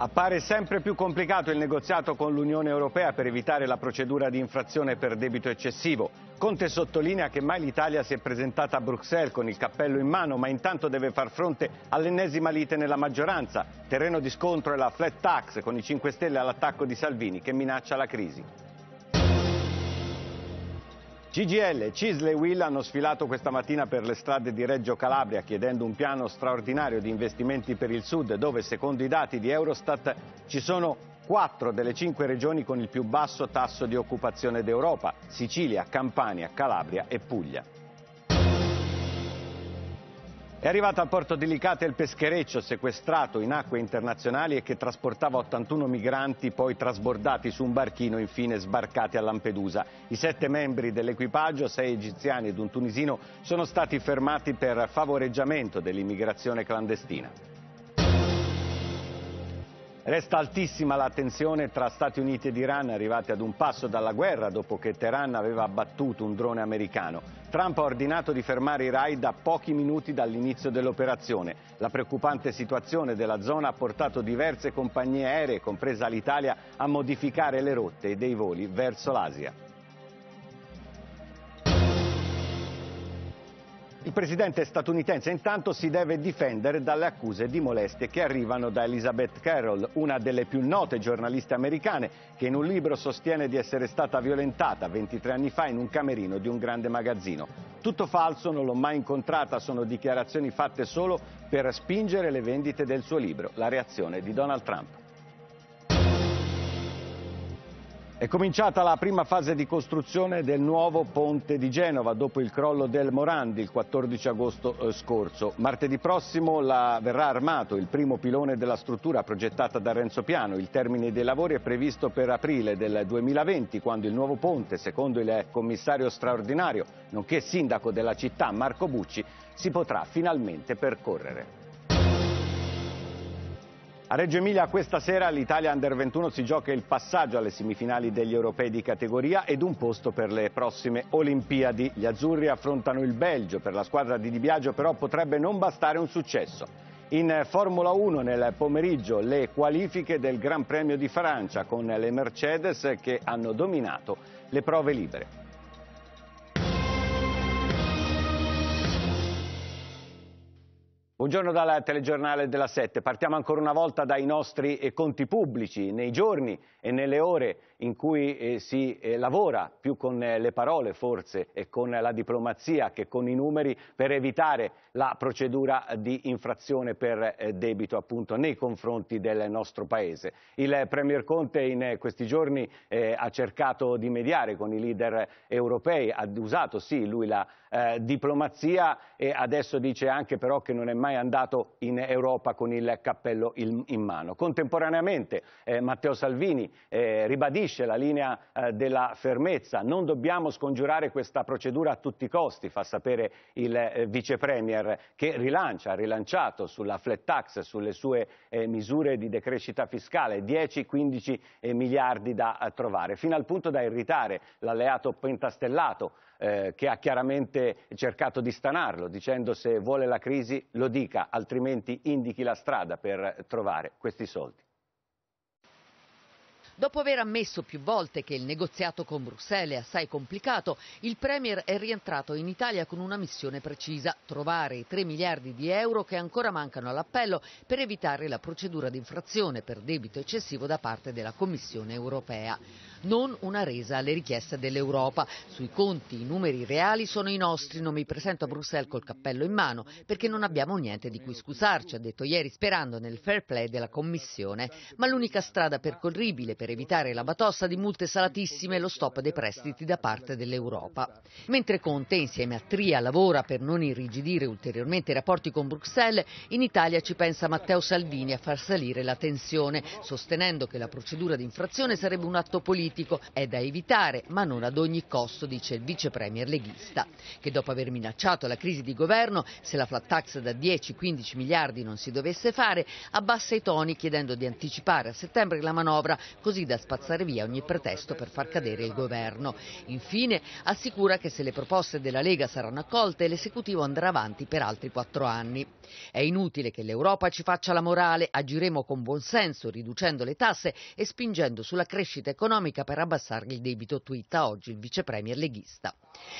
Appare sempre più complicato il negoziato con l'Unione Europea per evitare la procedura di infrazione per debito eccessivo. Conte sottolinea che mai l'Italia si è presentata a Bruxelles con il cappello in mano, ma intanto deve far fronte all'ennesima lite nella maggioranza. Terreno di scontro è la flat tax, con i 5 Stelle all'attacco di Salvini che minaccia la crisi. CGL, Cisle e Will hanno sfilato questa mattina per le strade di Reggio Calabria chiedendo un piano straordinario di investimenti per il sud dove secondo i dati di Eurostat ci sono quattro delle cinque regioni con il più basso tasso di occupazione d'Europa, Sicilia, Campania, Calabria e Puglia. È arrivato a Porto di Licata il peschereccio sequestrato in acque internazionali e che trasportava 81 migranti poi trasbordati su un barchino infine sbarcati a Lampedusa. I sette membri dell'equipaggio, sei egiziani ed un tunisino, sono stati fermati per favoreggiamento dell'immigrazione clandestina. Resta altissima la tensione tra Stati Uniti ed Iran arrivati ad un passo dalla guerra dopo che Teheran aveva abbattuto un drone americano. Trump ha ordinato di fermare i raid a pochi minuti dall'inizio dell'operazione. La preoccupante situazione della zona ha portato diverse compagnie aeree, compresa l'Italia, a modificare le rotte dei voli verso l'Asia. Il presidente statunitense intanto si deve difendere dalle accuse di molestie che arrivano da Elizabeth Carroll, una delle più note giornaliste americane, che in un libro sostiene di essere stata violentata 23 anni fa in un camerino di un grande magazzino. Tutto falso, non l'ho mai incontrata, sono dichiarazioni fatte solo per spingere le vendite del suo libro. La reazione di Donald Trump. È cominciata la prima fase di costruzione del nuovo ponte di Genova dopo il crollo del Morandi il 14 agosto eh, scorso. Martedì prossimo la, verrà armato il primo pilone della struttura progettata da Renzo Piano. Il termine dei lavori è previsto per aprile del 2020 quando il nuovo ponte, secondo il commissario straordinario, nonché sindaco della città Marco Bucci, si potrà finalmente percorrere. A Reggio Emilia questa sera l'Italia Under 21 si gioca il passaggio alle semifinali degli europei di categoria ed un posto per le prossime Olimpiadi. Gli azzurri affrontano il Belgio, per la squadra di Di Biagio però potrebbe non bastare un successo. In Formula 1 nel pomeriggio le qualifiche del Gran Premio di Francia con le Mercedes che hanno dominato le prove libere. Buongiorno dal telegiornale della Sette. Partiamo ancora una volta dai nostri eh, conti pubblici. Nei giorni e nelle ore in cui eh, si eh, lavora più con eh, le parole forse e con la diplomazia che con i numeri per evitare la procedura di infrazione per eh, debito appunto nei confronti del nostro Paese. Il Premier Conte in questi giorni eh, ha cercato di mediare con i leader europei, ha usato sì lui la eh, diplomazia e adesso dice anche però che non è mai andato in Europa con il cappello in, in mano. Contemporaneamente Matteo Salvini ribadisce ribadisce la linea eh, della fermezza. Non dobbiamo scongiurare questa procedura a tutti i costi, fa sapere il eh, vice premier che rilancia, ha rilanciato sulla flat tax, sulle sue eh, misure di decrescita fiscale, 10-15 eh, miliardi da eh, trovare, fino al punto da irritare l'alleato pentastellato eh, che ha chiaramente cercato di stanarlo, dicendo se vuole la crisi lo dica, altrimenti indichi la strada per trovare questi soldi. Dopo aver ammesso più volte che il negoziato con Bruxelles è assai complicato, il Premier è rientrato in Italia con una missione precisa, trovare i 3 miliardi di euro che ancora mancano all'appello per evitare la procedura di infrazione per debito eccessivo da parte della Commissione europea non una resa alle richieste dell'Europa. Sui conti i numeri reali sono i nostri, non mi presento a Bruxelles col cappello in mano perché non abbiamo niente di cui scusarci, ha detto ieri sperando nel fair play della Commissione. Ma l'unica strada percorribile per evitare la batossa di multe salatissime è lo stop dei prestiti da parte dell'Europa. Mentre Conte insieme a Tria lavora per non irrigidire ulteriormente i rapporti con Bruxelles, in Italia ci pensa Matteo Salvini a far salire la tensione, sostenendo che la procedura di infrazione sarebbe un atto politico politico è da evitare, ma non ad ogni costo, dice il vice premier leghista, che dopo aver minacciato la crisi di governo, se la flat tax da 10-15 miliardi non si dovesse fare, abbassa i toni chiedendo di anticipare a settembre la manovra, così da spazzare via ogni pretesto per far cadere il governo. Infine, assicura che se le proposte della Lega saranno accolte, l'esecutivo andrà avanti per altri quattro anni. È inutile che l'Europa ci faccia la morale, agiremo con buon senso, riducendo le tasse e spingendo sulla crescita economica politica per abbassargli il debito, twitta oggi il vice premier leghista.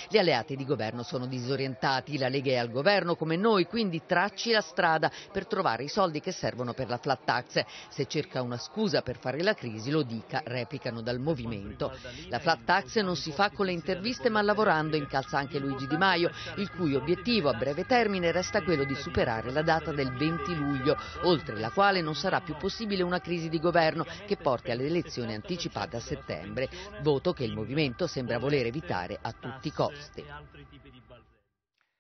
Gli alleati di governo sono disorientati, la Lega è al governo come noi, quindi tracci la strada per trovare i soldi che servono per la flat tax. Se cerca una scusa per fare la crisi lo dica, replicano dal movimento. La flat tax non si fa con le interviste ma lavorando, incalza anche Luigi Di Maio, il cui obiettivo a breve termine resta quello di superare la data del 20 luglio, oltre la quale non sarà più possibile una crisi di governo che porti alle elezioni anticipate a settembre settembre, voto che il movimento sembra voler evitare a tutti i costi.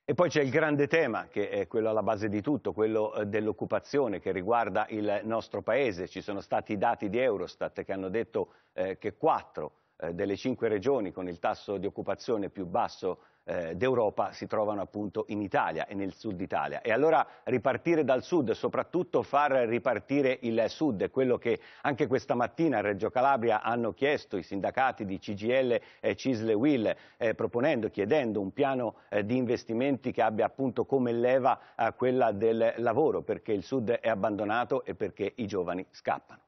E poi c'è il grande tema, che è quello alla base di tutto, quello eh, dell'occupazione che riguarda il nostro Paese. Ci sono stati i dati di Eurostat che hanno detto eh, che quattro eh, delle cinque regioni con il tasso di occupazione più basso eh, d'Europa si trovano appunto in Italia e nel sud Italia. E allora ripartire dal sud, soprattutto far ripartire il sud, è quello che anche questa mattina a Reggio Calabria hanno chiesto i sindacati di CGL e Cisle Will, eh, proponendo, chiedendo un piano eh, di investimenti che abbia appunto come leva eh, quella del lavoro, perché il sud è abbandonato e perché i giovani scappano.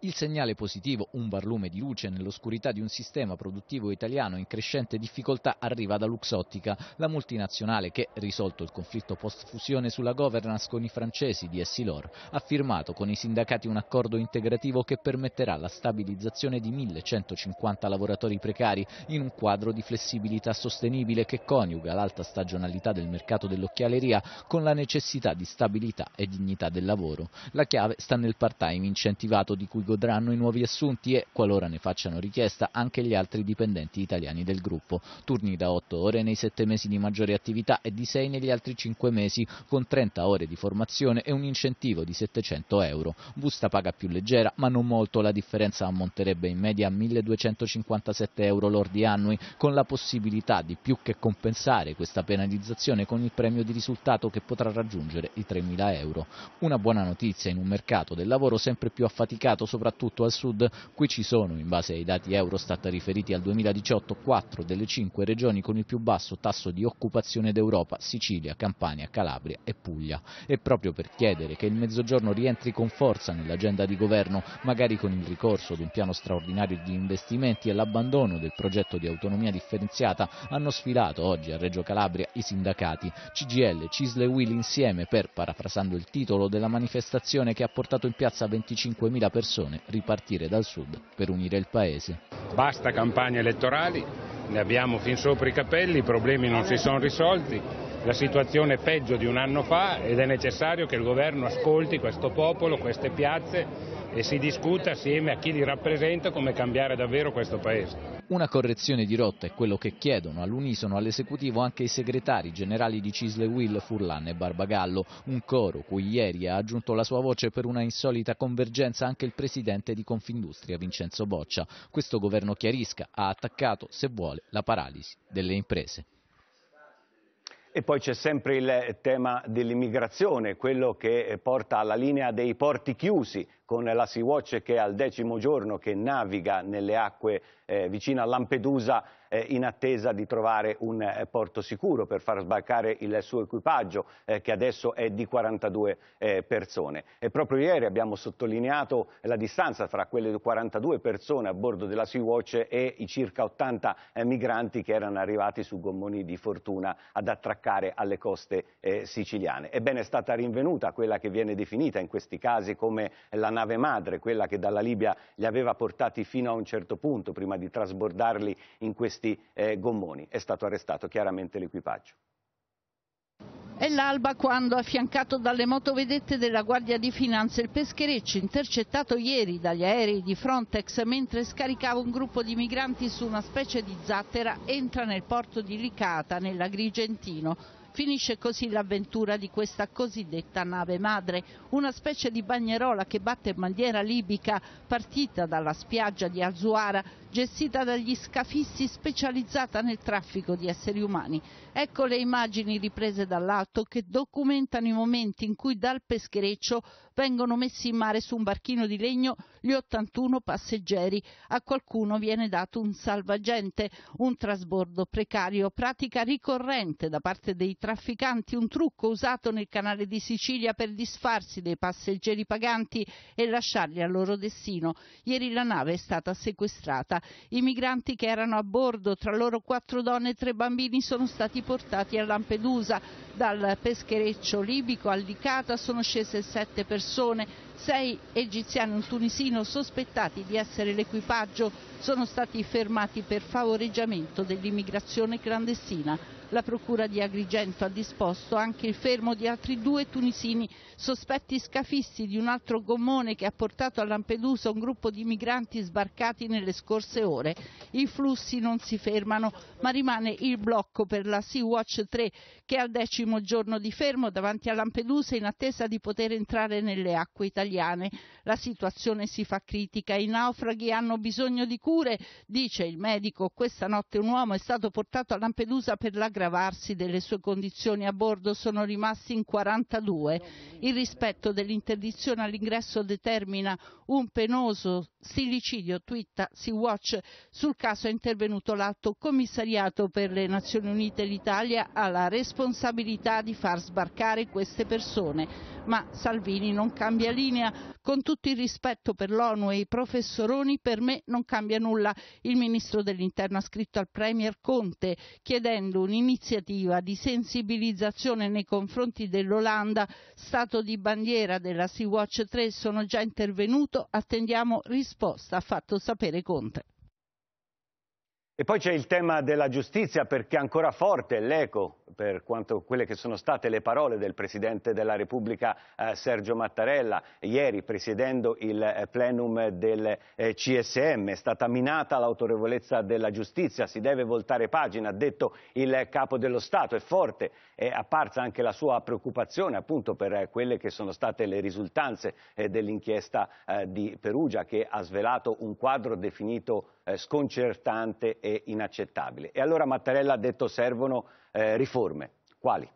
Il segnale positivo, un barlume di luce nell'oscurità di un sistema produttivo italiano in crescente difficoltà, arriva da Luxottica, la multinazionale che, risolto il conflitto post-fusione sulla governance con i francesi di Essilor, ha firmato con i sindacati un accordo integrativo che permetterà la stabilizzazione di 1150 lavoratori precari in un quadro di flessibilità sostenibile che coniuga l'alta stagionalità del mercato dell'occhialeria con la necessità di stabilità e dignità del lavoro. La chiave sta nel part-time incentivato di cui godranno i nuovi assunti e, qualora ne facciano richiesta, anche gli altri dipendenti italiani del gruppo. Turni da 8 ore nei 7 mesi di maggiore attività e di 6 negli altri 5 mesi, con 30 ore di formazione e un incentivo di 700 euro. Busta paga più leggera, ma non molto, la differenza ammonterebbe in media a 1257 euro lordi annui, con la possibilità di più che compensare questa penalizzazione con il premio di risultato che potrà raggiungere i 3.000 euro. Una buona notizia in un mercato del lavoro sempre più affaticato soprattutto al sud, qui ci sono, in base ai dati Eurostat riferiti al 2018, quattro delle cinque regioni con il più basso tasso di occupazione d'Europa, Sicilia, Campania, Calabria e Puglia. E proprio per chiedere che il mezzogiorno rientri con forza nell'agenda di governo, magari con il ricorso ad un piano straordinario di investimenti e l'abbandono del progetto di autonomia differenziata, hanno sfilato oggi a Reggio Calabria i sindacati. CGL, Cisle e Will insieme per, parafrasando il titolo della manifestazione che ha portato in piazza 25.000 persone, persone ripartire dal sud per unire il paese. Basta campagne elettorali, ne abbiamo fin sopra i capelli, i problemi non si sono risolti, la situazione è peggio di un anno fa ed è necessario che il governo ascolti questo popolo, queste piazze e si discuta assieme a chi li rappresenta come cambiare davvero questo Paese. Una correzione di rotta è quello che chiedono all'unisono all'esecutivo anche i segretari generali di Cisle Will, Furlan e Barbagallo, un coro cui ieri ha aggiunto la sua voce per una insolita convergenza anche il presidente di Confindustria Vincenzo Boccia. Questo governo chiarisca ha attaccato, se vuole, la paralisi delle imprese. E poi c'è sempre il tema dell'immigrazione, quello che porta alla linea dei porti chiusi, con la Sea Watch che è al decimo giorno che naviga nelle acque eh, vicino a Lampedusa eh, in attesa di trovare un eh, porto sicuro per far sbarcare il suo equipaggio eh, che adesso è di 42 eh, persone. E proprio ieri abbiamo sottolineato la distanza fra quelle 42 persone a bordo della Sea Watch e i circa 80 eh, migranti che erano arrivati su gommoni di fortuna ad attraccare alle coste siciliane. Ebbene è stata rinvenuta quella che viene definita in questi casi come la nave madre, quella che dalla Libia li aveva portati fino a un certo punto prima di trasbordarli in questi eh, gommoni. È stato arrestato chiaramente l'equipaggio. È l'alba quando, affiancato dalle motovedette della Guardia di Finanza, il peschereccio intercettato ieri dagli aerei di Frontex mentre scaricava un gruppo di migranti su una specie di zattera entra nel porto di Licata, nell'Agrigentino. Finisce così l'avventura di questa cosiddetta nave madre, una specie di bagnerola che batte bandiera libica partita dalla spiaggia di Azuara gestita dagli scafisti specializzata nel traffico di esseri umani. Ecco le immagini riprese dall'alto che documentano i momenti in cui dal peschereccio vengono messi in mare su un barchino di legno gli 81 passeggeri. A qualcuno viene dato un salvagente, un trasbordo precario, pratica ricorrente da parte dei trafficanti, un trucco usato nel canale di Sicilia per disfarsi dei passeggeri paganti e lasciarli al loro destino. Ieri la nave è stata sequestrata. I migranti che erano a bordo, tra loro quattro donne e tre bambini, sono stati portati a Lampedusa. Dal peschereccio libico a Licata sono scese sette persone sei egiziani e un tunisino sospettati di essere l'equipaggio sono stati fermati per favoreggiamento dell'immigrazione clandestina. La Procura di Agrigento ha disposto anche il fermo di altri due tunisini sospetti scafisti di un altro gommone che ha portato a Lampedusa un gruppo di migranti sbarcati nelle scorse ore. I flussi non si fermano, ma rimane il blocco per la Sea-Watch 3 che è al decimo giorno di fermo davanti a Lampedusa in attesa di poter entrare nelle acque italiane italiane la situazione si fa critica, i naufraghi hanno bisogno di cure, dice il medico. Questa notte un uomo è stato portato a Lampedusa per l'aggravarsi delle sue condizioni a bordo, sono rimasti in 42. Il rispetto dell'interdizione all'ingresso determina un penoso silicidio, twitta Sea Watch. Sul caso è intervenuto l'Alto Commissariato per le Nazioni Unite l'Italia ha la responsabilità di far sbarcare queste persone ma Salvini non cambia linea. Con tutto il rispetto per l'ONU e i professoroni, per me non cambia nulla. Il ministro dell'Interno ha scritto al Premier Conte chiedendo un'iniziativa di sensibilizzazione nei confronti dell'Olanda, stato di bandiera della Sea Watch 3, sono già intervenuto, attendiamo risposta, ha fatto sapere Conte. E poi c'è il tema della giustizia perché è ancora forte l'eco per quanto quelle che sono state le parole del Presidente della Repubblica eh, Sergio Mattarella ieri presiedendo il eh, plenum del eh, CSM. È stata minata l'autorevolezza della giustizia, si deve voltare pagina, ha detto il Capo dello Stato. È forte, è apparsa anche la sua preoccupazione appunto per eh, quelle che sono state le risultanze eh, dell'inchiesta eh, di Perugia che ha svelato un quadro definito eh, sconcertante e inaccettabile. E allora Mattarella ha detto servono eh, riforme. Quali?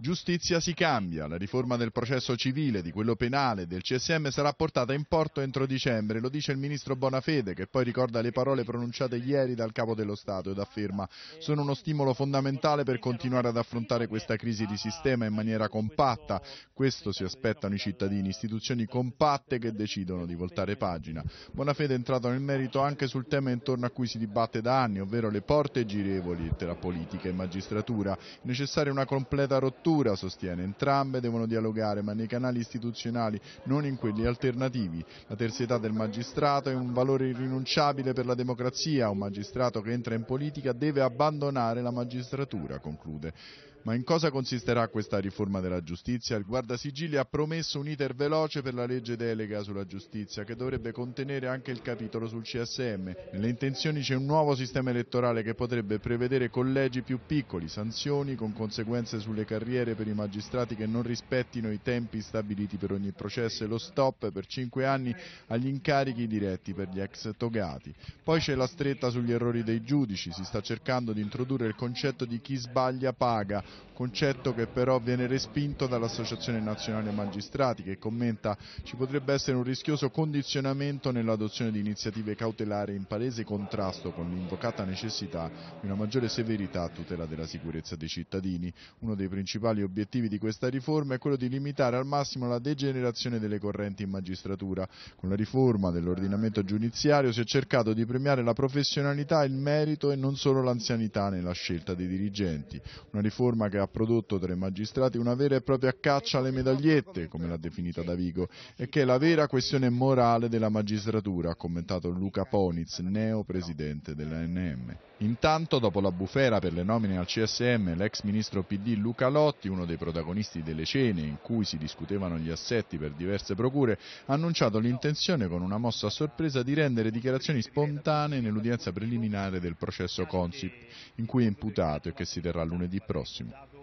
Giustizia si cambia, la riforma del processo civile, di quello penale, del CSM sarà portata in porto entro dicembre, lo dice il ministro Bonafede che poi ricorda le parole pronunciate ieri dal capo dello Stato ed afferma sono uno stimolo fondamentale per continuare ad affrontare questa crisi di sistema in maniera compatta, questo si aspettano i cittadini, istituzioni compatte che decidono di voltare pagina. Bonafede è entrato nel merito anche sul tema intorno a cui si dibatte da anni, ovvero le porte girevoli tra politica e magistratura, è necessaria una completa rottura cultura, sostiene. Entrambe devono dialogare, ma nei canali istituzionali, non in quelli alternativi. La terzietà del magistrato è un valore irrinunciabile per la democrazia. Un magistrato che entra in politica deve abbandonare la magistratura, conclude. Ma in cosa consisterà questa riforma della giustizia? Il guardasigilli ha promesso un iter veloce per la legge delega sulla giustizia, che dovrebbe contenere anche il capitolo sul CSM. Nelle intenzioni c'è un nuovo sistema elettorale che potrebbe prevedere collegi più piccoli, sanzioni con conseguenze sulle carriere per i magistrati che non rispettino i tempi stabiliti per ogni processo e lo stop per cinque anni agli incarichi diretti per gli ex togati. Poi c'è la stretta sugli errori dei giudici, si sta cercando di introdurre il concetto di chi sbaglia paga concetto che però viene respinto dall'Associazione Nazionale Magistrati che commenta ci potrebbe essere un rischioso condizionamento nell'adozione di iniziative cautelari in palese contrasto con l'invocata necessità di una maggiore severità a tutela della sicurezza dei cittadini. Uno dei principali obiettivi di questa riforma è quello di limitare al massimo la degenerazione delle correnti in magistratura. Con la riforma dell'ordinamento giudiziario si è cercato di premiare la professionalità, il merito e non solo l'anzianità nella scelta dei dirigenti. Una riforma riforma che ha prodotto tra i magistrati una vera e propria caccia alle medagliette, come l'ha definita Davigo, e che è la vera questione morale della magistratura, ha commentato Luca Poniz, neo presidente dell'ANM. Intanto, dopo la bufera per le nomine al CSM, l'ex ministro PD Luca Lotti, uno dei protagonisti delle cene in cui si discutevano gli assetti per diverse procure, ha annunciato l'intenzione con una mossa a sorpresa di rendere dichiarazioni spontanee nell'udienza preliminare del processo Consip, in cui è imputato e che si terrà lunedì prossimo.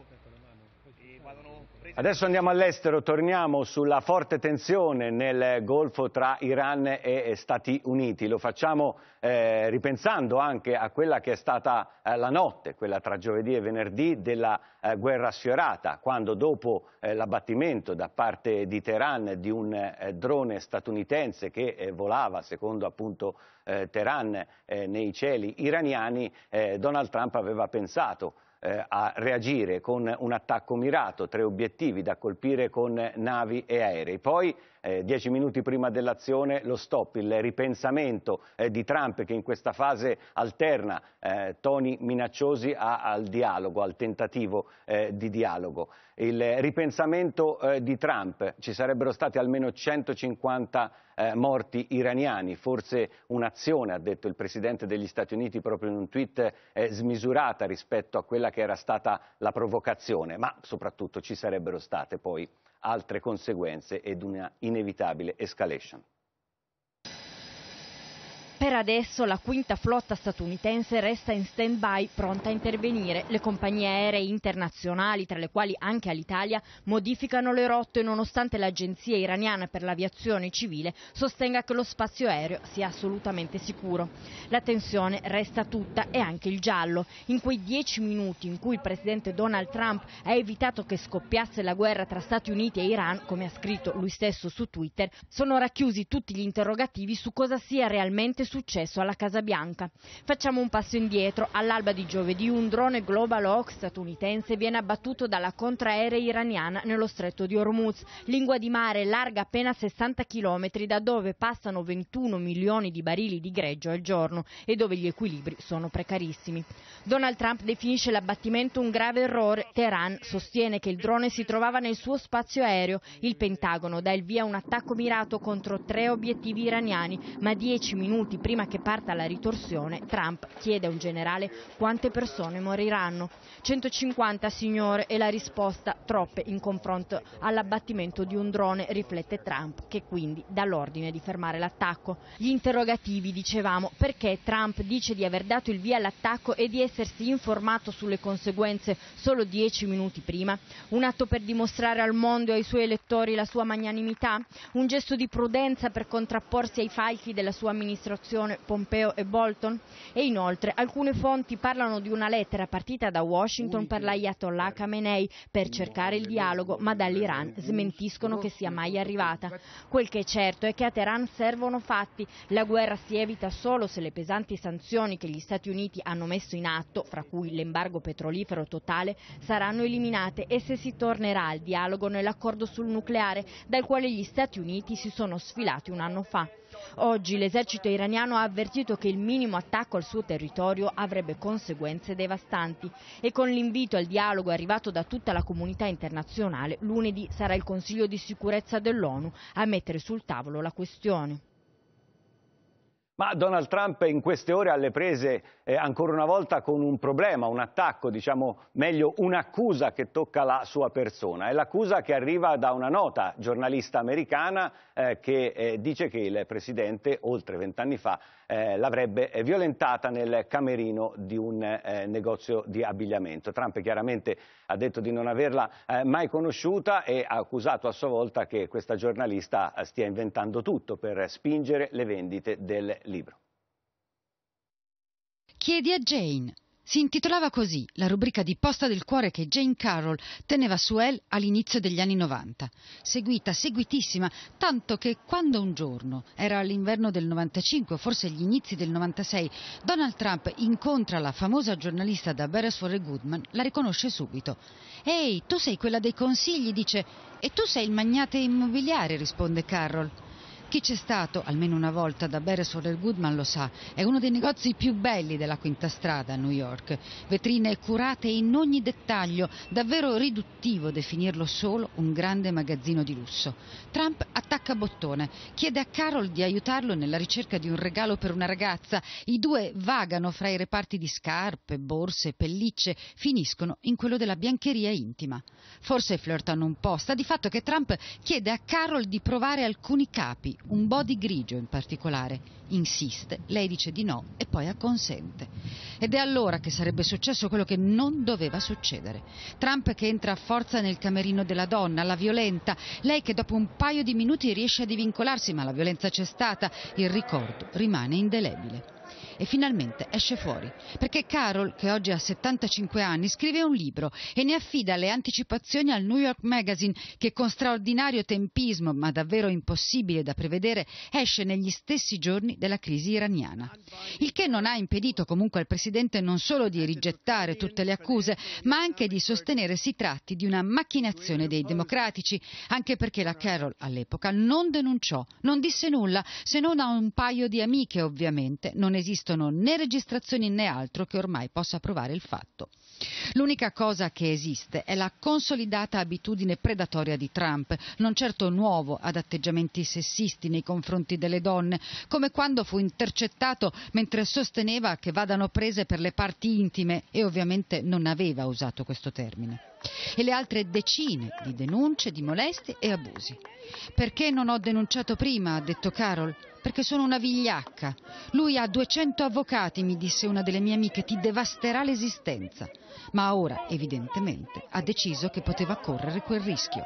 Adesso andiamo all'estero, torniamo sulla forte tensione nel Golfo tra Iran e Stati Uniti. Lo facciamo eh, ripensando anche a quella che è stata eh, la notte, quella tra giovedì e venerdì, della eh, guerra sfiorata, quando dopo eh, l'abbattimento da parte di Teheran di un eh, drone statunitense che eh, volava, secondo appunto Teheran, nei cieli iraniani, Donald Trump aveva pensato eh, a reagire con un attacco mirato, tre obiettivi da colpire con navi e aerei. Poi, eh, dieci minuti prima dell'azione, lo stop, il ripensamento eh, di Trump che in questa fase alterna eh, toni minacciosi a, al dialogo, al tentativo eh, di dialogo. Il ripensamento eh, di Trump, ci sarebbero stati almeno 150 morti iraniani, forse un'azione, ha detto il Presidente degli Stati Uniti proprio in un tweet, smisurata rispetto a quella che era stata la provocazione, ma soprattutto ci sarebbero state poi altre conseguenze ed una inevitabile escalation. Per adesso la quinta flotta statunitense resta in stand-by pronta a intervenire. Le compagnie aeree internazionali, tra le quali anche all'Italia, modificano le rotte nonostante l'Agenzia iraniana per l'aviazione civile sostenga che lo spazio aereo sia assolutamente sicuro. La tensione resta tutta e anche il giallo. In quei dieci minuti in cui il presidente Donald Trump ha evitato che scoppiasse la guerra tra Stati Uniti e Iran, come ha scritto lui stesso su Twitter, sono racchiusi tutti gli interrogativi su cosa sia realmente successo alla Casa Bianca. Facciamo un passo indietro. All'alba di giovedì un drone Global Hawk statunitense viene abbattuto dalla contraerea iraniana nello stretto di Hormuz, lingua di mare larga appena 60 km da dove passano 21 milioni di barili di greggio al giorno e dove gli equilibri sono precarissimi. Donald Trump definisce l'abbattimento un grave errore. Teheran sostiene che il drone si trovava nel suo spazio aereo. Il Pentagono dà il via a un attacco mirato contro tre obiettivi iraniani, ma dieci minuti minuti prima che parta la ritorsione, Trump chiede a un generale quante persone moriranno. 150 signore e la risposta troppe in confronto all'abbattimento di un drone, riflette Trump, che quindi dà l'ordine di fermare l'attacco. Gli interrogativi, dicevamo, perché Trump dice di aver dato il via all'attacco e di essersi informato sulle conseguenze solo dieci minuti prima? Un atto per dimostrare al mondo e ai suoi elettori la sua magnanimità? Un gesto di prudenza per contrapporsi ai falchi della sua amministrazione? relazione Pompeo e Bolton? E inoltre alcune fonti parlano di una lettera partita da Washington per l'Ayatollah eh. Khamenei per cercare il dialogo, ma dall'Iran smentiscono che sia mai arrivata. Quel che è certo è che a Teheran servono fatti. La guerra si evita solo se le pesanti sanzioni che gli Stati Uniti hanno messo in atto, fra cui l'embargo petrolifero totale, saranno eliminate e se si tornerà al dialogo nell'accordo sul nucleare dal quale gli Stati Uniti si sono sfilati un anno fa. Oggi l'esercito iraniano ha avvertito che il minimo attacco al suo territorio avrebbe conseguenze devastanti e con l'invito al dialogo arrivato da tutta la comunità internazionale lunedì sarà il Consiglio di sicurezza dell'ONU a mettere sul tavolo la questione. Ma Donald Trump in queste ore alle prese eh, ancora una volta con un problema, un attacco, diciamo meglio un'accusa che tocca la sua persona. È l'accusa che arriva da una nota giornalista americana eh, che eh, dice che il Presidente oltre vent'anni fa eh, l'avrebbe eh, violentata nel camerino di un eh, negozio di abbigliamento. Trump chiaramente ha detto di non averla mai conosciuta e ha accusato a sua volta che questa giornalista stia inventando tutto per spingere le vendite del libro. Chiedi a Jane. Si intitolava così la rubrica di Posta del Cuore che Jane Carroll teneva su Elle all'inizio degli anni 90, seguita, seguitissima, tanto che quando un giorno, era l'inverno del 95, forse gli inizi del 96, Donald Trump incontra la famosa giornalista da Beresford e Goodman, la riconosce subito. Ehi, tu sei quella dei consigli, dice, e tu sei il magnate immobiliare, risponde Carroll. Chi c'è stato almeno una volta da Beresford e Goodman lo sa, è uno dei negozi più belli della Quinta Strada a New York. Vetrine curate in ogni dettaglio, davvero riduttivo definirlo solo un grande magazzino di lusso. Trump attacca bottone, chiede a Carol di aiutarlo nella ricerca di un regalo per una ragazza. I due vagano fra i reparti di scarpe, borse, pellicce, finiscono in quello della biancheria intima. Forse flirtano un po', sta di fatto che Trump chiede a Carol di provare alcuni capi, un body grigio in particolare. Insiste, lei dice di no e poi acconsente. Ed è allora che sarebbe successo quello che non doveva succedere. Trump che entra a forza nel camerino della donna, la violenta, lei che dopo un paio di minuti riesce a divincolarsi, ma la violenza c'è stata, il ricordo rimane indelebile. E finalmente esce fuori, perché Carol, che oggi ha 75 anni, scrive un libro e ne affida le anticipazioni al New York Magazine che con straordinario tempismo, ma davvero impossibile da prevedere, esce negli stessi giorni della crisi iraniana. Il che non ha impedito comunque al Presidente non solo di rigettare tutte le accuse, ma anche di sostenere si tratti di una macchinazione dei democratici, anche perché la Carol all'epoca non denunciò, non disse nulla, se non a un paio di amiche ovviamente, non esisteva esistono né registrazioni né altro che ormai possa provare il fatto. L'unica cosa che esiste è la consolidata abitudine predatoria di Trump, non certo nuovo ad atteggiamenti sessisti nei confronti delle donne, come quando fu intercettato mentre sosteneva che vadano prese per le parti intime e ovviamente non aveva usato questo termine e le altre decine di denunce di molestie e abusi. Perché non ho denunciato prima, ha detto Carol perché sono una vigliacca. Lui ha 200 avvocati, mi disse una delle mie amiche, ti devasterà l'esistenza. Ma ora, evidentemente, ha deciso che poteva correre quel rischio.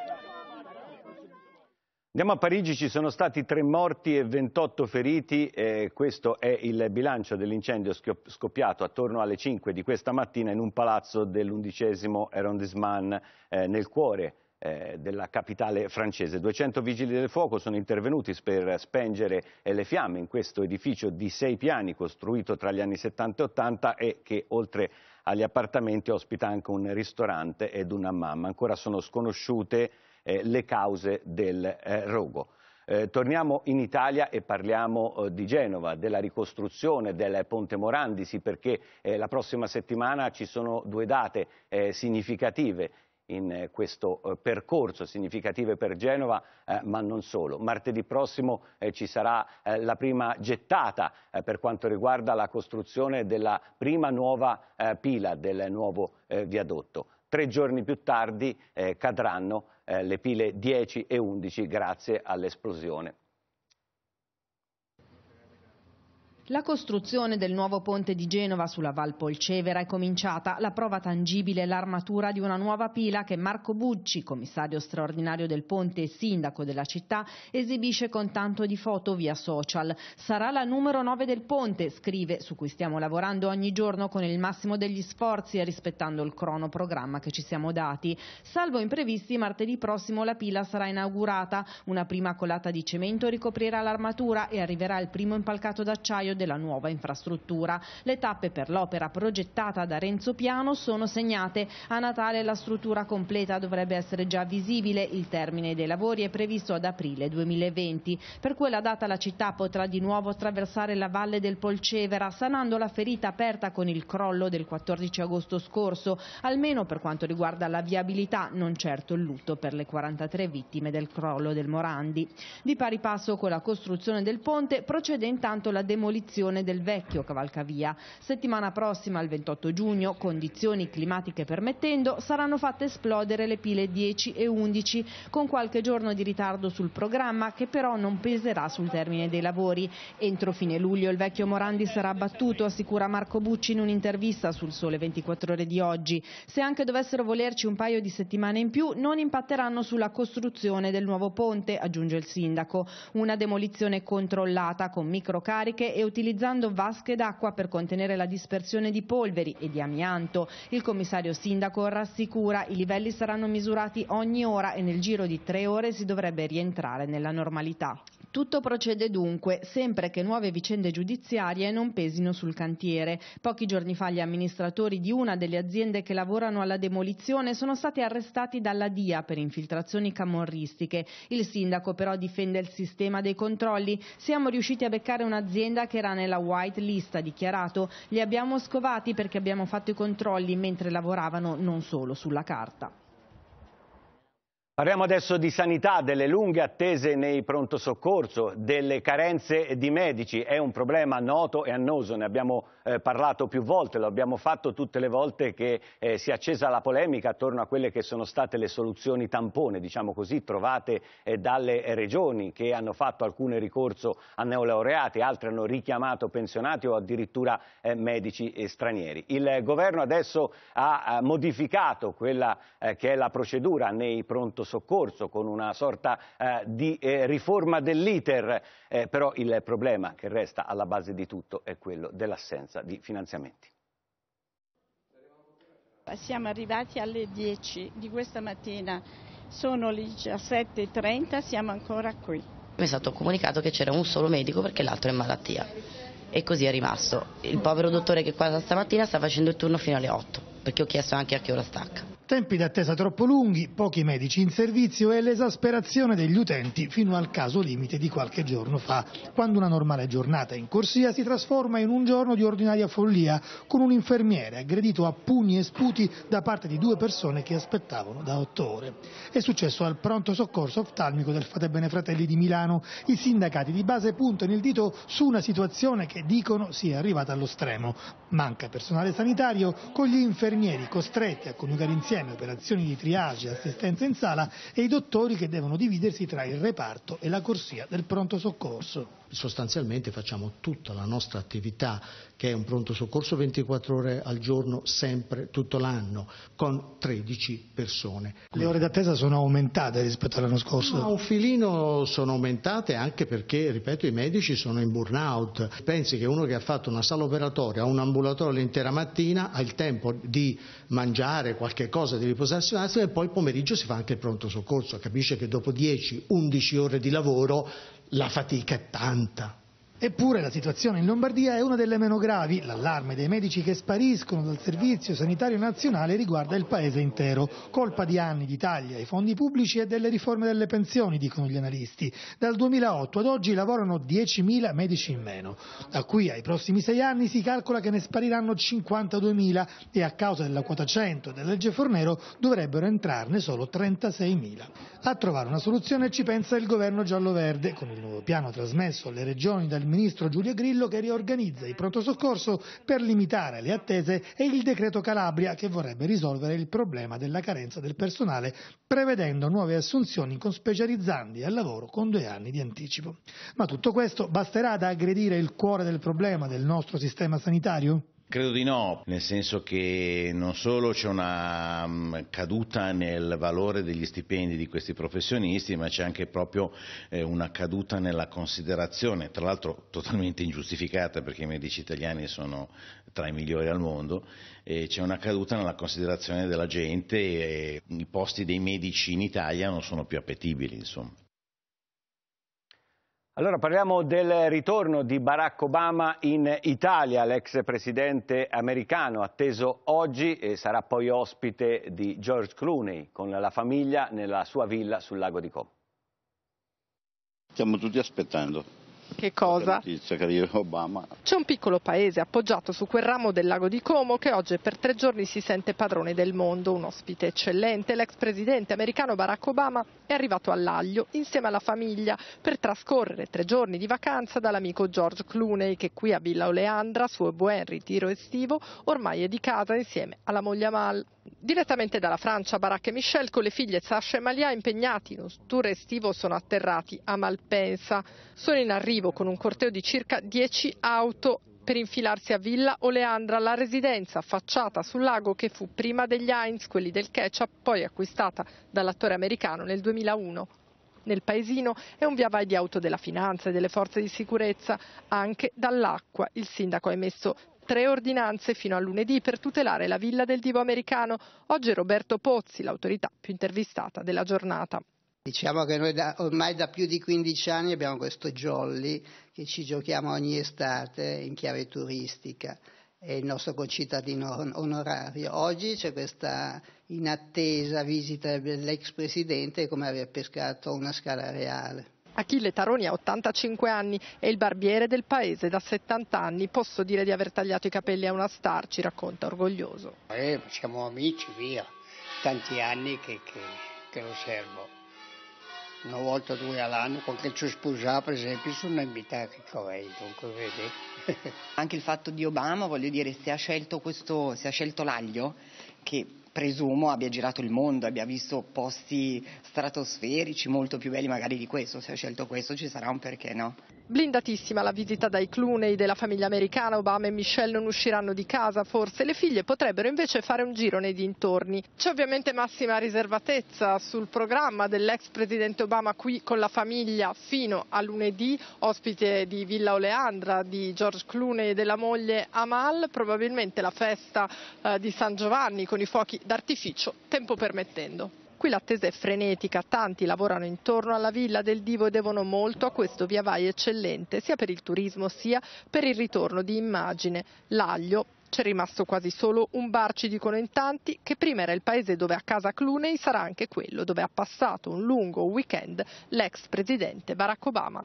Andiamo a Parigi, ci sono stati tre morti e 28 feriti, eh, questo è il bilancio dell'incendio scoppiato attorno alle 5 di questa mattina in un palazzo dell'undicesimo arrondissement eh, nel cuore eh, della capitale francese. 200 vigili del fuoco sono intervenuti per spengere le fiamme in questo edificio di sei piani costruito tra gli anni 70 e 80 e che oltre agli appartamenti ospita anche un ristorante ed una mamma. Ancora sono sconosciute eh, le cause del eh, rogo. Eh, torniamo in Italia e parliamo eh, di Genova, della ricostruzione del Ponte Morandisi perché eh, la prossima settimana ci sono due date eh, significative in eh, questo eh, percorso significative per Genova, eh, ma non solo. Martedì prossimo ci sarà la prima gettata per quanto riguarda la costruzione della prima nuova pila del nuovo viadotto. Tre giorni più tardi cadranno le pile 10 e 11 grazie all'esplosione La costruzione del nuovo ponte di Genova sulla Val Polcevera è cominciata. La prova tangibile è l'armatura di una nuova pila che Marco Bucci, commissario straordinario del ponte e sindaco della città, esibisce con tanto di foto via social. Sarà la numero 9 del ponte, scrive, su cui stiamo lavorando ogni giorno con il massimo degli sforzi e rispettando il cronoprogramma che ci siamo dati. Salvo imprevisti, martedì prossimo la pila sarà inaugurata. Una prima colata di cemento ricoprirà l'armatura e arriverà il primo impalcato d'acciaio della nuova infrastruttura. Le tappe per l'opera progettata da Renzo Piano sono segnate. A Natale la struttura completa dovrebbe essere già visibile. Il termine dei lavori è previsto ad aprile 2020. Per quella data la città potrà di nuovo attraversare la valle del Polcevera, sanando la ferita aperta con il crollo del 14 agosto scorso, almeno per quanto riguarda la viabilità, non certo il lutto per le 43 vittime del crollo del Morandi. Di pari passo con la costruzione del ponte procede intanto la demolizione edizione del vecchio cavalcavia. Settimana prossima, il 28 giugno, condizioni climatiche permettendo, saranno fatte esplodere le pile 10 e 11 con qualche giorno di ritardo sul programma che però non peserà sul termine dei lavori. Entro fine luglio il vecchio Morandi sarà abbattuto, assicura Marco Bucci in un'intervista sul Sole 24 Ore di oggi. Se anche dovessero volerci un paio di settimane in più, non impatteranno sulla costruzione del nuovo ponte, aggiunge il sindaco. Una demolizione controllata con microcariche e utilizzazione utilizzando vasche d'acqua per contenere la dispersione di polveri e di amianto. Il commissario sindaco rassicura i livelli saranno misurati ogni ora e nel giro di tre ore si dovrebbe rientrare nella normalità. Tutto procede dunque, sempre che nuove vicende giudiziarie non pesino sul cantiere. Pochi giorni fa gli amministratori di una delle aziende che lavorano alla demolizione sono stati arrestati dalla DIA per infiltrazioni camorristiche. Il sindaco però difende il sistema dei controlli. Siamo riusciti a beccare un'azienda che era nella white list, ha dichiarato. Li abbiamo scovati perché abbiamo fatto i controlli mentre lavoravano non solo sulla carta. Parliamo adesso di sanità, delle lunghe attese nei pronto soccorso, delle carenze di medici. È un problema noto e annoso, ne abbiamo eh, parlato più volte, lo abbiamo fatto tutte le volte che eh, si è accesa la polemica attorno a quelle che sono state le soluzioni tampone, diciamo così, trovate eh, dalle eh, regioni che hanno fatto alcune ricorso a neolaureati, altre hanno richiamato pensionati o addirittura eh, medici eh, stranieri. Il governo adesso ha modificato quella che è la procedura nei pronto soccorso soccorso con una sorta eh, di eh, riforma dell'iter, eh, però il problema che resta alla base di tutto è quello dell'assenza di finanziamenti. Siamo arrivati alle 10 di questa mattina, sono le 17.30, siamo ancora qui. Mi è stato comunicato che c'era un solo medico perché l'altro è in malattia e così è rimasto. Il povero dottore che è qua stamattina sta facendo il turno fino alle 8 perché ho chiesto anche a che ora stacca tempi d'attesa troppo lunghi, pochi medici in servizio e l'esasperazione degli utenti fino al caso limite di qualche giorno fa, quando una normale giornata in corsia si trasforma in un giorno di ordinaria follia con un infermiere aggredito a pugni e sputi da parte di due persone che aspettavano da otto ore. È successo al pronto soccorso oftalmico del Fate Bene Fratelli di Milano. I sindacati di base puntano il dito su una situazione che dicono sia arrivata allo stremo. Manca personale sanitario con gli infermieri costretti a coniugare insieme insieme operazioni di triage e assistenza in sala e i dottori che devono dividersi tra il reparto e la corsia del pronto soccorso sostanzialmente facciamo tutta la nostra attività che è un pronto soccorso 24 ore al giorno, sempre, tutto l'anno, con 13 persone. Le ore d'attesa sono aumentate rispetto all'anno scorso? No, un filino sono aumentate anche perché, ripeto, i medici sono in burnout. Pensi che uno che ha fatto una sala operatoria, un ambulatorio l'intera mattina, ha il tempo di mangiare qualche cosa, di riposarsi un attimo e poi il pomeriggio si fa anche il pronto soccorso. Capisce che dopo 10-11 ore di lavoro la fatica è tanta, Eppure la situazione in Lombardia è una delle meno gravi. L'allarme dei medici che spariscono dal Servizio Sanitario Nazionale riguarda il paese intero. Colpa di anni di taglia ai fondi pubblici e delle riforme delle pensioni, dicono gli analisti. Dal 2008 ad oggi lavorano 10.000 medici in meno. Da qui ai prossimi sei anni si calcola che ne spariranno 52.000 e a causa della quota 100 e della legge Fornero dovrebbero entrarne solo 36.000. A trovare una soluzione ci pensa il governo giallo-verde con il nuovo piano trasmesso alle regioni dal ministro Giulio Grillo che riorganizza i pronto soccorso per limitare le attese e il decreto Calabria che vorrebbe risolvere il problema della carenza del personale prevedendo nuove assunzioni con specializzandi al lavoro con due anni di anticipo. Ma tutto questo basterà ad aggredire il cuore del problema del nostro sistema sanitario? Credo di no, nel senso che non solo c'è una mm, caduta nel valore degli stipendi di questi professionisti, ma c'è anche proprio eh, una caduta nella considerazione, tra l'altro totalmente ingiustificata perché i medici italiani sono tra i migliori al mondo, c'è una caduta nella considerazione della gente e i posti dei medici in Italia non sono più appetibili. Insomma. Allora parliamo del ritorno di Barack Obama in Italia, l'ex presidente americano atteso oggi e sarà poi ospite di George Clooney con la famiglia nella sua villa sul lago di Como. Stiamo tutti aspettando. Che cosa? C'è un piccolo paese appoggiato su quel ramo del lago di Como che oggi per tre giorni si sente padrone del mondo, un ospite eccellente. L'ex presidente americano Barack Obama è arrivato all'Aglio insieme alla famiglia per trascorrere tre giorni di vacanza dall'amico George Clooney che qui a Villa Oleandra, suo buon ritiro estivo, ormai è di casa insieme alla moglie Amal. Direttamente dalla Francia, Barack e Michel con le figlie Sasha e Malia impegnati in un tour estivo sono atterrati a Malpensa. Sono in arrivo con un corteo di circa 10 auto per infilarsi a Villa Oleandra, la residenza affacciata sul lago che fu prima degli Heinz, quelli del ketchup, poi acquistata dall'attore americano nel 2001. Nel paesino è un via vai di auto della finanza e delle forze di sicurezza, anche dall'acqua. Il sindaco ha emesso tre ordinanze fino a lunedì per tutelare la villa del divo americano. Oggi è Roberto Pozzi, l'autorità più intervistata della giornata. Diciamo che noi da, ormai da più di 15 anni abbiamo questo jolly che ci giochiamo ogni estate in chiave turistica è il nostro concittadino onorario. Oggi c'è questa inattesa visita dell'ex presidente come aver pescato una scala reale. Achille Taroni ha 85 anni, è il barbiere del paese da 70 anni. Posso dire di aver tagliato i capelli a una star, ci racconta orgoglioso. Eh, siamo amici, via, tanti anni che, che, che lo servo una volta o due all'anno, qualche ci sposato per esempio sono invitati a lei, dunque vedi. Anche il fatto di Obama, voglio dire, se ha scelto, questo, se ha scelto l'aglio, che presumo abbia girato il mondo, abbia visto posti stratosferici molto più belli magari di questo, se ha scelto questo ci sarà un perché no. Blindatissima la visita dai Clooney della famiglia americana, Obama e Michelle non usciranno di casa, forse le figlie potrebbero invece fare un giro nei dintorni. C'è ovviamente massima riservatezza sul programma dell'ex presidente Obama qui con la famiglia fino a lunedì, ospite di Villa Oleandra di George Clooney e della moglie Amal, probabilmente la festa eh, di San Giovanni con i fuochi d'artificio, tempo permettendo. Qui l'attesa è frenetica, tanti lavorano intorno alla villa del Divo e devono molto a questo via vai eccellente, sia per il turismo sia per il ritorno di immagine. L'Aglio c'è rimasto quasi solo un bar, ci dicono in tanti, che prima era il paese dove a casa Cluney sarà anche quello dove ha passato un lungo weekend l'ex presidente Barack Obama.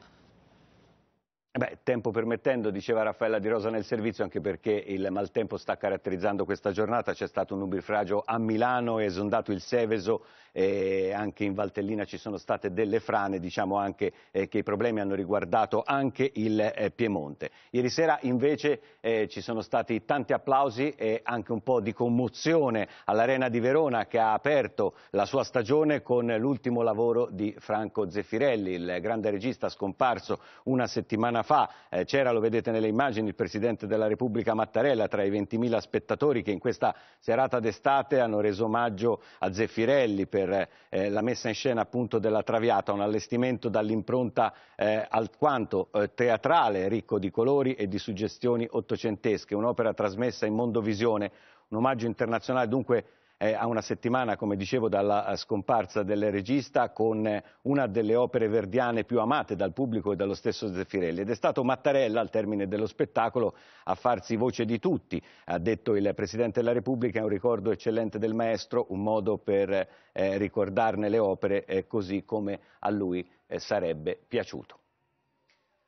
Beh, tempo permettendo, diceva Raffaella Di Rosa nel servizio, anche perché il maltempo sta caratterizzando questa giornata, c'è stato un nubifragio a Milano, è esondato il Seveso eh, anche in Valtellina ci sono state delle frane, diciamo anche eh, che i problemi hanno riguardato anche il eh, Piemonte. Ieri sera invece eh, ci sono stati tanti applausi e anche un po' di commozione all'Arena di Verona che ha aperto la sua stagione con l'ultimo lavoro di Franco Zeffirelli, il grande regista scomparso una settimana fa. Eh, c'era, lo vedete nelle immagini, il Presidente della Repubblica Mattarella tra i 20.000 spettatori che in questa serata d'estate hanno reso omaggio a Zeffirelli per per eh, la messa in scena appunto della Traviata, un allestimento dall'impronta eh, alquanto eh, teatrale, ricco di colori e di suggestioni ottocentesche, un'opera trasmessa in mondovisione, un omaggio internazionale dunque eh, a una settimana, come dicevo, dalla eh, scomparsa del regista con eh, una delle opere verdiane più amate dal pubblico e dallo stesso Zeffirelli. Ed è stato Mattarella, al termine dello spettacolo, a farsi voce di tutti. Ha detto il Presidente della Repubblica, è un ricordo eccellente del maestro, un modo per eh, ricordarne le opere eh, così come a lui eh, sarebbe piaciuto.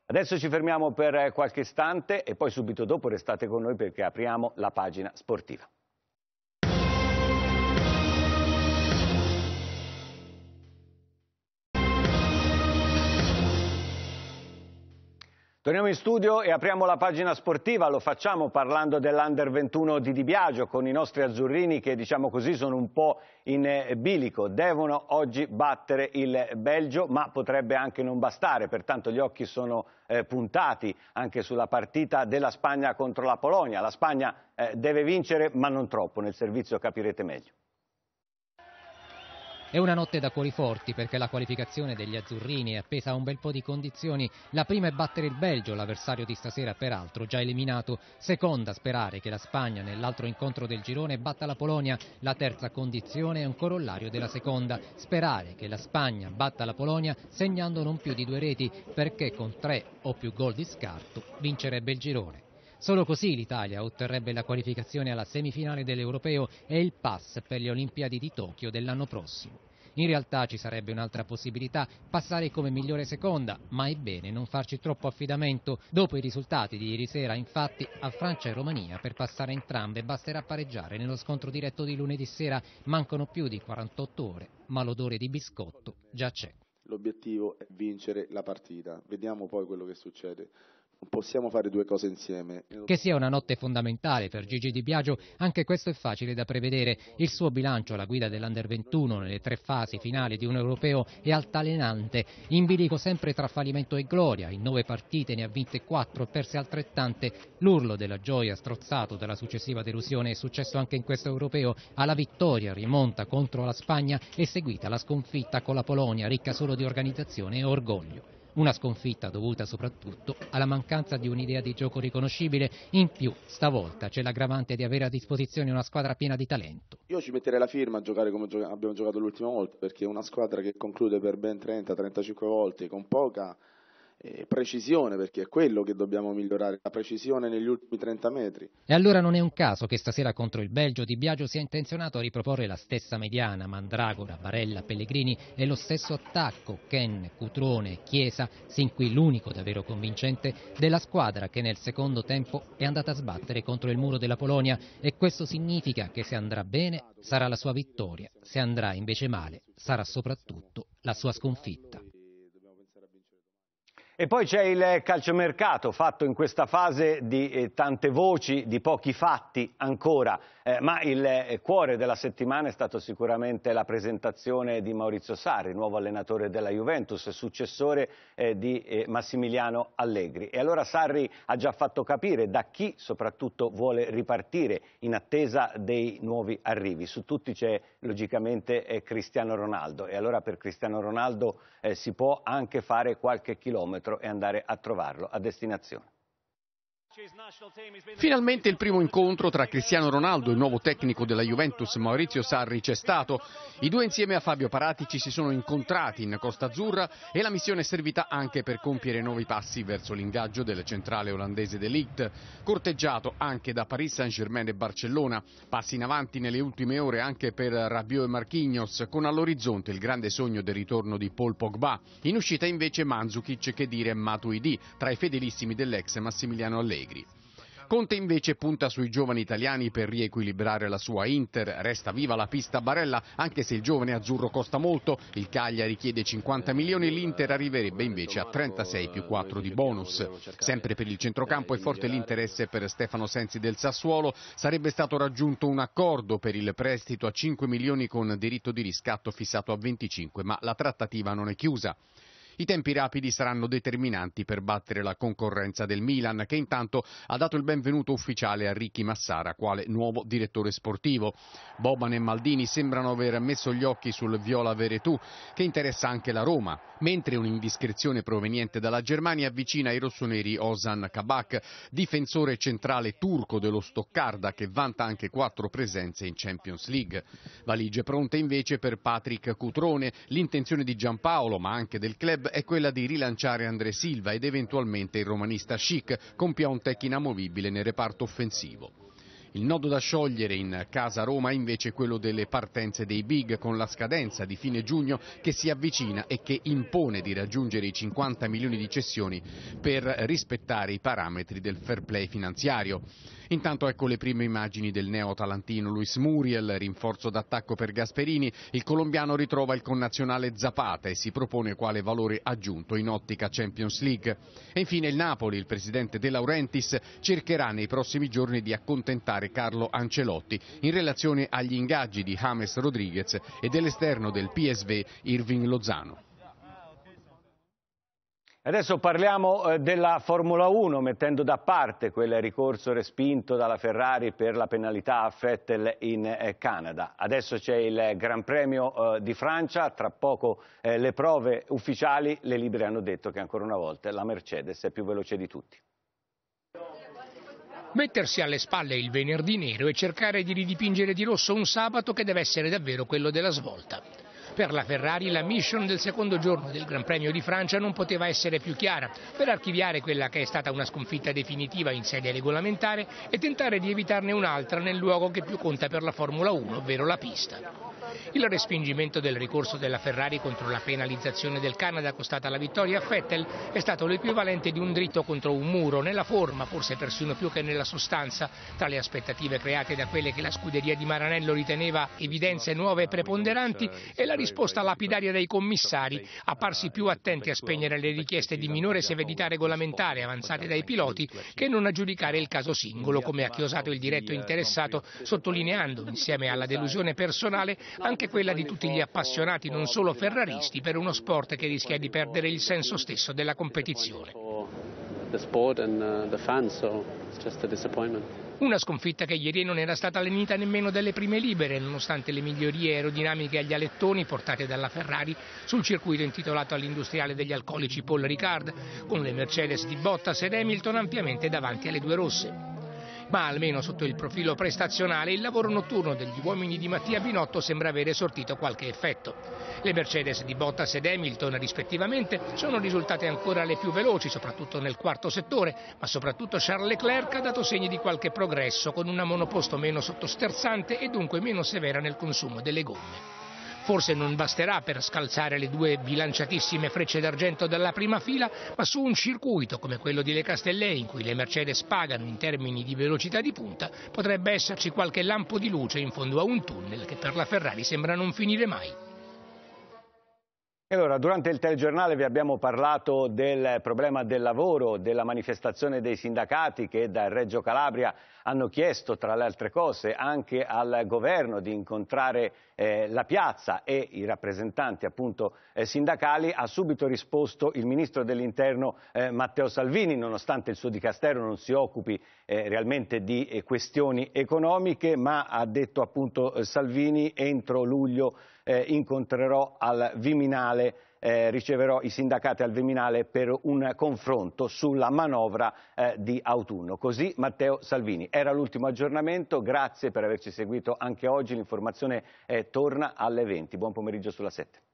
Adesso ci fermiamo per qualche istante e poi subito dopo restate con noi perché apriamo la pagina sportiva. Torniamo in studio e apriamo la pagina sportiva, lo facciamo parlando dell'Under 21 di Di Biagio con i nostri azzurrini che diciamo così sono un po' in eh, bilico, devono oggi battere il Belgio ma potrebbe anche non bastare, pertanto gli occhi sono eh, puntati anche sulla partita della Spagna contro la Polonia, la Spagna eh, deve vincere ma non troppo, nel servizio capirete meglio. È una notte da cuori forti perché la qualificazione degli azzurrini è appesa a un bel po' di condizioni. La prima è battere il Belgio, l'avversario di stasera peraltro già eliminato. Seconda sperare che la Spagna nell'altro incontro del girone batta la Polonia. La terza condizione è un corollario della seconda. Sperare che la Spagna batta la Polonia segnando non più di due reti perché con tre o più gol di scarto vincerebbe il girone. Solo così l'Italia otterrebbe la qualificazione alla semifinale dell'Europeo e il pass per le Olimpiadi di Tokyo dell'anno prossimo. In realtà ci sarebbe un'altra possibilità, passare come migliore seconda, ma è bene non farci troppo affidamento. Dopo i risultati di ieri sera, infatti, a Francia e Romania per passare entrambe basterà pareggiare nello scontro diretto di lunedì sera. Mancano più di 48 ore, ma l'odore di biscotto già c'è. L'obiettivo è vincere la partita, vediamo poi quello che succede possiamo fare due cose insieme. Che sia una notte fondamentale per Gigi Di Biagio, anche questo è facile da prevedere. Il suo bilancio alla guida dell'Under 21 nelle tre fasi finali di un europeo è altalenante, in bilico sempre tra fallimento e gloria. In nove partite ne ha vinte quattro e perse altrettante. L'urlo della gioia strozzato dalla successiva delusione è successo anche in questo europeo. Alla vittoria rimonta contro la Spagna e seguita la sconfitta con la Polonia, ricca solo di organizzazione e orgoglio. Una sconfitta dovuta soprattutto alla mancanza di un'idea di gioco riconoscibile. In più, stavolta c'è l'aggravante di avere a disposizione una squadra piena di talento. Io ci metterei la firma a giocare come abbiamo giocato l'ultima volta, perché è una squadra che conclude per ben 30-35 volte con poca eh, precisione, perché è quello che dobbiamo migliorare, la precisione negli ultimi 30 metri. E allora non è un caso che stasera contro il Belgio Di Biagio sia intenzionato a riproporre la stessa mediana, Mandragora, Barella, Pellegrini e lo stesso attacco, Ken, Cutrone, Chiesa, sin qui l'unico davvero convincente della squadra che nel secondo tempo è andata a sbattere contro il muro della Polonia e questo significa che se andrà bene sarà la sua vittoria, se andrà invece male sarà soprattutto la sua sconfitta. E poi c'è il calciomercato fatto in questa fase di eh, tante voci, di pochi fatti ancora. Eh, ma il eh, cuore della settimana è stato sicuramente la presentazione di Maurizio Sarri, nuovo allenatore della Juventus, successore eh, di eh, Massimiliano Allegri. E allora Sarri ha già fatto capire da chi soprattutto vuole ripartire in attesa dei nuovi arrivi. Su tutti c'è logicamente eh, Cristiano Ronaldo e allora per Cristiano Ronaldo eh, si può anche fare qualche chilometro e andare a trovarlo a destinazione. Finalmente il primo incontro tra Cristiano Ronaldo e il nuovo tecnico della Juventus Maurizio Sarri c'è stato. I due insieme a Fabio Paratici si sono incontrati in Costa Azzurra e la missione è servita anche per compiere nuovi passi verso l'ingaggio delle centrale olandese d'Elite, corteggiato anche da Paris Saint-Germain e Barcellona. Passi in avanti nelle ultime ore anche per Rabiot e Marquinhos, con all'orizzonte il grande sogno del ritorno di Paul Pogba. In uscita invece Manzukic che dire Matuidi, tra i fedelissimi dell'ex Massimiliano Allegri. Allegri. Conte invece punta sui giovani italiani per riequilibrare la sua Inter, resta viva la pista Barella anche se il giovane azzurro costa molto, il Cagliari chiede 50 milioni e l'Inter arriverebbe invece a 36 più 4 di bonus. Sempre per il centrocampo è forte l'interesse per Stefano Sensi del Sassuolo, sarebbe stato raggiunto un accordo per il prestito a 5 milioni con diritto di riscatto fissato a 25, ma la trattativa non è chiusa. I tempi rapidi saranno determinanti per battere la concorrenza del Milan, che intanto ha dato il benvenuto ufficiale a Ricky Massara quale nuovo direttore sportivo. Boban e Maldini sembrano aver messo gli occhi sul Viola Veretù, che interessa anche la Roma, mentre un'indiscrezione proveniente dalla Germania avvicina i rossoneri Ozan Kabak, difensore centrale turco dello Stoccarda, che vanta anche quattro presenze in Champions League. Valigie pronte invece per Patrick Cutrone, l'intenzione di Giampaolo, ma anche del club, è quella di rilanciare André Silva ed eventualmente il romanista Chic con Piontek inamovibile nel reparto offensivo. Il nodo da sciogliere in casa Roma è invece quello delle partenze dei big con la scadenza di fine giugno che si avvicina e che impone di raggiungere i 50 milioni di cessioni per rispettare i parametri del fair play finanziario. Intanto ecco le prime immagini del neo talantino Luis Muriel, rinforzo d'attacco per Gasperini, il colombiano ritrova il connazionale Zapata e si propone quale valore aggiunto in ottica Champions League. E infine il Napoli, il presidente De Laurentiis, cercherà nei prossimi giorni di accontentare allenatore Carlo Ancelotti in relazione agli ingaggi di James Rodriguez e dell'esterno del PSV Irving Lozano. Adesso parliamo eh, della Formula 1, mettendo da parte quel ricorso respinto dalla Ferrari per la penalità a Vettel in eh, Canada. Adesso c'è il Gran Premio eh, di Francia, tra poco le prove ufficiali, le libere hanno detto che ancora una volta la Mercedes è più veloce di tutti mettersi alle spalle il venerdì nero e cercare di ridipingere di rosso un sabato che deve essere davvero quello della svolta. Per la Ferrari la mission del secondo giorno del Gran Premio di Francia non poteva essere più chiara per archiviare quella che è stata una sconfitta definitiva in sede regolamentare e tentare di evitarne un'altra nel luogo che più conta per la Formula 1, ovvero la pista. Il respingimento del ricorso della Ferrari contro la penalizzazione del Canada costata la vittoria a Vettel è stato l'equivalente di un dritto contro un muro, nella forma, forse persino più che nella sostanza, tra le aspettative create da quelle che la scuderia di Maranello riteneva evidenze nuove e preponderanti e la risposta risposta lapidaria dei commissari, apparsi più attenti a spegnere le richieste di minore severità regolamentare avanzate dai piloti che non a giudicare il caso singolo, come ha chiosato il diretto eh, interessato, sottolineando, insieme alla delusione personale, anche quella di tutti gli appassionati, non solo ferraristi, per uno sport che rischia di perdere il senso stesso della competizione. the sport and uh, the fans, so it's just a disappointment. Una sconfitta che ieri non era stata lenita nemmeno dalle prime libere, nonostante le migliorie aerodinamiche agli alettoni portate dalla Ferrari sul circuito intitolato all'industriale degli alcolici Paul Ricard, con le Mercedes di Bottas ed Hamilton ampiamente davanti alle due rosse ma almeno sotto il profilo prestazionale il lavoro notturno degli uomini di Mattia Binotto sembra avere sortito qualche effetto. Le Mercedes di Bottas ed Hamilton rispettivamente sono risultate ancora le più veloci, soprattutto nel quarto settore, ma soprattutto Charles Leclerc ha dato segni di qualche progresso con una monoposto meno sottosterzante e dunque meno severa nel consumo delle gomme. Forse non basterà per scalzare le due bilanciatissime frecce d'argento dalla prima fila, ma su un circuito come quello di Le Castellet, in cui le Mercedes pagano in termini di velocità di punta, potrebbe esserci qualche lampo di luce in fondo a un tunnel che per la Ferrari sembra non finire mai. Allora, durante il telegiornale vi abbiamo parlato del problema del lavoro, della manifestazione dei sindacati che da Reggio Calabria hanno chiesto, tra le altre cose, anche al governo di incontrare eh, la piazza e i rappresentanti appunto, eh, sindacali. Ha subito risposto il ministro dell'interno eh, Matteo Salvini, nonostante il suo dicastero non si occupi eh, realmente di eh, questioni economiche, ma ha detto appunto eh, Salvini entro luglio eh, incontrerò al Viminale eh, riceverò i sindacati al Viminale per un confronto sulla manovra eh, di autunno. Così Matteo Salvini. Era l'ultimo aggiornamento, grazie per averci seguito anche oggi, l'informazione eh, torna alle 20. Buon pomeriggio sulla 7.